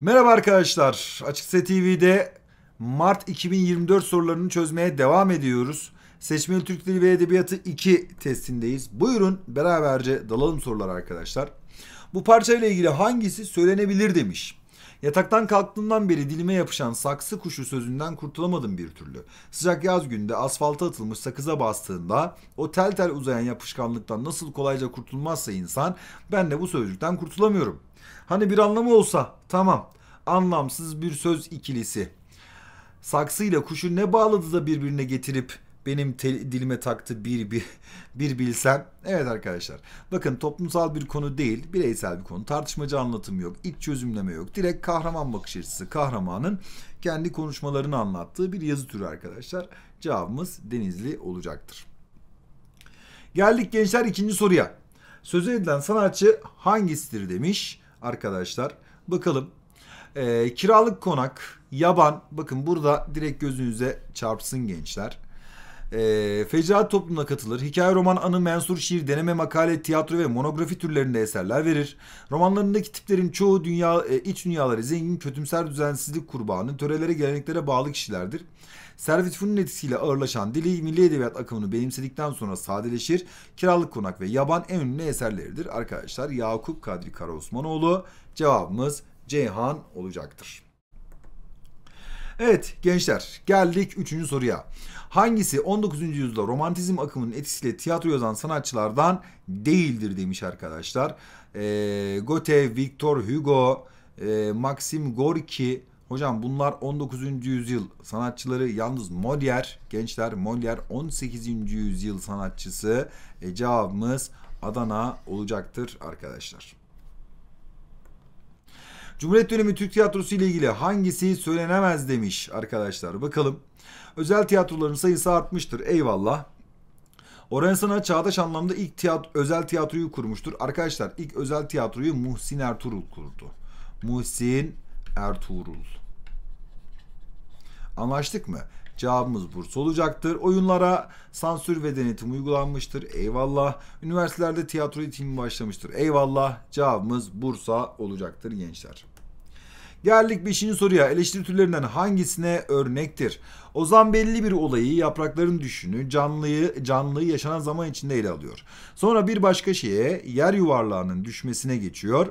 Merhaba arkadaşlar. Açıkse TV'de Mart 2024 sorularını çözmeye devam ediyoruz. Seçmeli Türk Dili ve Edebiyatı 2 testindeyiz. Buyurun beraberce dalalım sorulara arkadaşlar. Bu parçayla ilgili hangisi söylenebilir demiş. Yataktan kalktığımdan beri dilime yapışan saksı kuşu sözünden kurtulamadım bir türlü. Sıcak yaz günde asfalta atılmış sakıza bastığında o tel tel uzayan yapışkanlıktan nasıl kolayca kurtulmazsa insan ben de bu sözcükten kurtulamıyorum. Hani bir anlamı olsa tamam anlamsız bir söz ikilisi. Saksıyla kuşu ne bağladı da birbirine getirip benim te, dilime taktı bir, bir, bir bilsen. Evet arkadaşlar bakın toplumsal bir konu değil bireysel bir konu. Tartışmacı anlatım yok iç çözümleme yok. Direkt kahraman bakış açısı kahramanın kendi konuşmalarını anlattığı bir yazı türü arkadaşlar. Cevabımız Denizli olacaktır. Geldik gençler ikinci soruya. Söz edilen sanatçı hangisidir demiş arkadaşlar. Bakalım e, kiralık konak, yaban. Bakın burada direkt gözünüze çarpsın gençler. E, ee, Fecaat toplumuna katılır. Hikaye, roman, anı, mensur, şiir, deneme, makale, tiyatro ve monografi türlerinde eserler verir. Romanlarındaki tiplerin çoğu dünya e, iç dünyaları zengin, kötümser, düzensizlik kurbanı, törelere, geleneklere bağlı kişilerdir. Servet Fünun etkisiyle ağırlaşan dili milli edebiyat akımını benimsedikten sonra sadeleşir. Kiralık Konak ve Yaban en ünlü eserleridir. Arkadaşlar Yakup Kadri Karaosmanoğlu cevabımız Ceyhan olacaktır. Evet gençler geldik 3. soruya. Hangisi 19. yüzyılda romantizm akımının etkisiyle tiyatro yazan sanatçılardan değildir demiş arkadaşlar. E, Goethe, Victor Hugo, e, Maxim Gorki. Hocam bunlar 19. yüzyıl sanatçıları yalnız Molière gençler Molière 18. yüzyıl sanatçısı e, cevabımız Adana olacaktır arkadaşlar. Cumhuriyet dönemi Türk tiyatrosu ile ilgili hangisi söylenemez demiş arkadaşlar. Bakalım. Özel tiyatroların sayısı artmıştır. Eyvallah. Orhan Sana çağdaş anlamda ilk tiyatro, özel tiyatroyu kurmuştur. Arkadaşlar ilk özel tiyatroyu Muhsin Ertuğrul kurdu. Muhsin Ertuğrul. Anlaştık mı? Cevabımız Bursa olacaktır. Oyunlara sansür ve denetim uygulanmıştır. Eyvallah. Üniversitelerde tiyatro eğitimi başlamıştır. Eyvallah. Cevabımız Bursa olacaktır gençler. Geldik 5. soruya. Eleştiri türlerinden hangisine örnektir? Ozan belli bir olayı, yaprakların düşünü, canlıyı, canlıyı yaşanan zaman içinde ele alıyor. Sonra bir başka şeye yer yuvarlağının düşmesine geçiyor.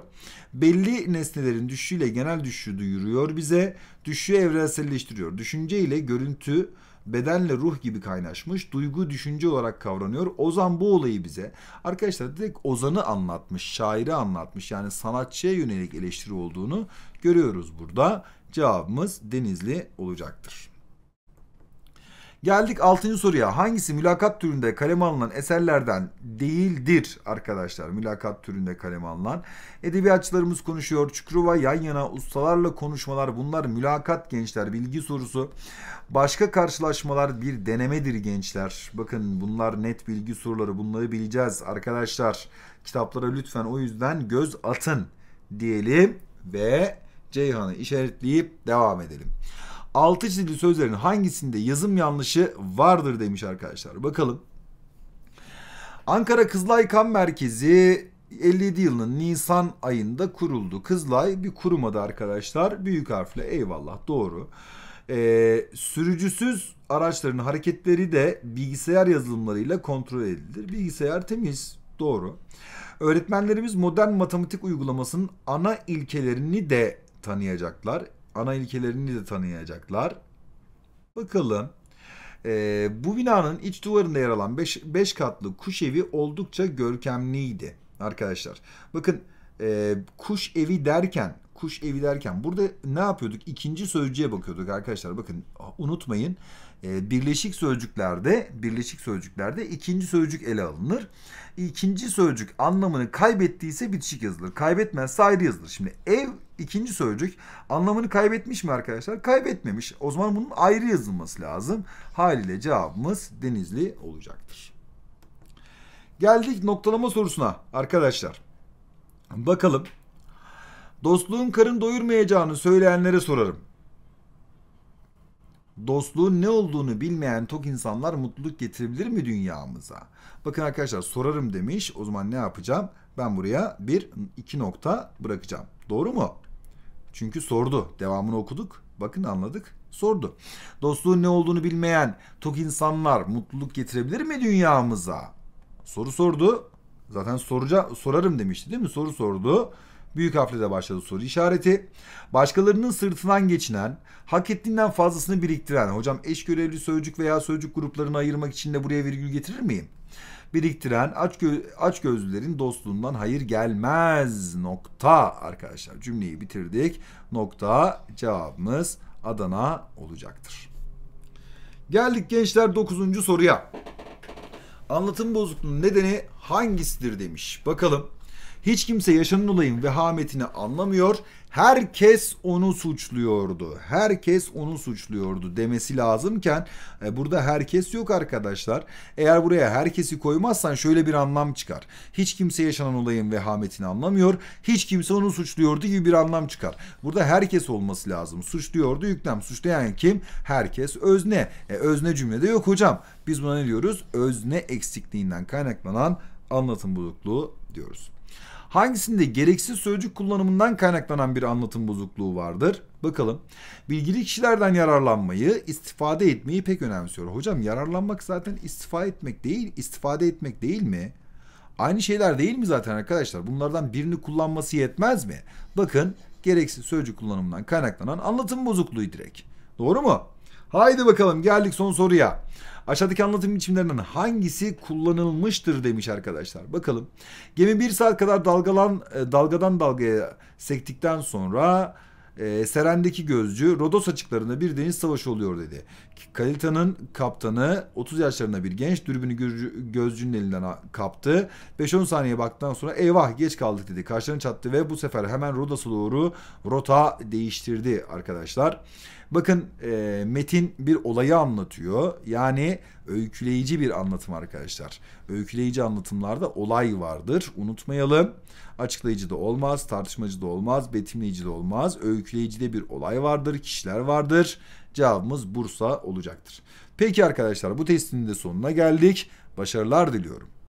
Belli nesnelerin düşüşüyle genel düşüşü duyuruyor bize. Düşüşü evrenselleştiriyor. Düşünce ile görüntü bedenle ruh gibi kaynaşmış, duygu düşünce olarak kavranıyor. Ozan bu olayı bize arkadaşlar direkt Ozan'ı anlatmış, şairi anlatmış. Yani sanatçıya yönelik eleştiri olduğunu görüyoruz burada. Cevabımız Denizli olacaktır. Geldik 6. soruya. Hangisi mülakat türünde kaleme alınan eserlerden değildir arkadaşlar? Mülakat türünde kaleme alınan. Edebiyatçılarımız konuşuyor. Çukurova yan yana ustalarla konuşmalar. Bunlar mülakat gençler. Bilgi sorusu. Başka karşılaşmalar bir denemedir gençler. Bakın bunlar net bilgi soruları. Bunları bileceğiz arkadaşlar. Kitaplara lütfen o yüzden göz atın diyelim ve Ceyhan'ı işaretleyip devam edelim altı çizili sözlerin hangisinde yazım yanlışı vardır demiş arkadaşlar. Bakalım. Ankara Kızılay Kan Merkezi 57 yılının Nisan ayında kuruldu. Kızılay bir kurum adı arkadaşlar. Büyük harfle eyvallah doğru. Ee, sürücüsüz araçların hareketleri de bilgisayar yazılımlarıyla kontrol edilir. Bilgisayar temiz doğru. Öğretmenlerimiz modern matematik uygulamasının ana ilkelerini de tanıyacaklar ana ilkelerini de tanıyacaklar. Bakalım. Ee, bu binanın iç duvarında yer alan 5 katlı kuş evi oldukça görkemliydi arkadaşlar. Bakın e, kuş evi derken kuş evi derken burada ne yapıyorduk? İkinci sözcüğe bakıyorduk arkadaşlar. Bakın unutmayın ee, birleşik sözcüklerde birleşik sözcüklerde ikinci sözcük ele alınır. İkinci sözcük anlamını kaybettiyse bitişik yazılır. Kaybetmezse ayrı yazılır. Şimdi ev ikinci sözcük anlamını kaybetmiş mi arkadaşlar? Kaybetmemiş. O zaman bunun ayrı yazılması lazım. Haliyle cevabımız Denizli olacaktır. Geldik noktalama sorusuna arkadaşlar. Bakalım. Dostluğun karın doyurmayacağını söyleyenlere sorarım. Dostluğun ne olduğunu bilmeyen tok insanlar mutluluk getirebilir mi dünyamıza? Bakın arkadaşlar sorarım demiş. O zaman ne yapacağım? Ben buraya bir iki nokta bırakacağım. Doğru mu? Çünkü sordu. Devamını okuduk. Bakın anladık. Sordu. Dostluğun ne olduğunu bilmeyen tok insanlar mutluluk getirebilir mi dünyamıza? Soru sordu. Zaten soruca sorarım demişti değil mi? Soru sordu. Büyük harfle başladı soru işareti. Başkalarının sırtından geçinen, hak ettiğinden fazlasını biriktiren. Hocam eş görevli sözcük veya sözcük gruplarını ayırmak için de buraya virgül getirir miyim? Biriktiren aç, gö aç gözlülerin dostluğundan hayır gelmez. Nokta arkadaşlar. Cümleyi bitirdik. Nokta cevabımız Adana olacaktır. Geldik gençler 9. soruya. Anlatım bozukluğunun nedeni hangisidir demiş. Bakalım. Hiç kimse yaşanan olayın vehametini anlamıyor. Herkes onu suçluyordu. Herkes onu suçluyordu demesi lazımken e, burada herkes yok arkadaşlar. Eğer buraya herkesi koymazsan şöyle bir anlam çıkar. Hiç kimse yaşanan olayın vehametini anlamıyor. Hiç kimse onu suçluyordu gibi bir anlam çıkar. Burada herkes olması lazım. Suçluyordu yüklem. Suçlayan kim? Herkes özne. E, özne cümlede yok hocam. Biz buna ne diyoruz? Özne eksikliğinden kaynaklanan anlatım bozukluğu diyoruz. Hangisinde gereksiz sözcük kullanımından kaynaklanan bir anlatım bozukluğu vardır? Bakalım. Bilgili kişilerden yararlanmayı, istifade etmeyi pek önemsiyor. Hocam yararlanmak zaten istifade etmek değil, istifade etmek değil mi? Aynı şeyler değil mi zaten arkadaşlar? Bunlardan birini kullanması yetmez mi? Bakın gereksiz sözcük kullanımından kaynaklanan anlatım bozukluğu direkt. Doğru mu? Haydi bakalım geldik son soruya. Aşağıdaki anlatım biçimlerinden hangisi kullanılmıştır demiş arkadaşlar. Bakalım. Gemi bir saat kadar dalgalan, e, dalgadan dalgaya sektikten sonra e, Seren'deki gözcü Rodos açıklarında bir deniz savaşı oluyor dedi. Kalita'nın kaptanı 30 yaşlarında bir genç dürbünü gözcünün elinden kaptı. 5-10 saniye baktıktan sonra eyvah geç kaldık dedi. Karşılarına çattı ve bu sefer hemen Rodos'a doğru rota değiştirdi arkadaşlar. Bakın e, metin bir olayı anlatıyor. Yani öyküleyici bir anlatım arkadaşlar. Öyküleyici anlatımlarda olay vardır. Unutmayalım. Açıklayıcı da olmaz, tartışmacı da olmaz, betimleyici de olmaz. öyküleyici de bir olay vardır, kişiler vardır. Cevabımız Bursa olacaktır. Peki arkadaşlar bu testin de sonuna geldik. Başarılar diliyorum.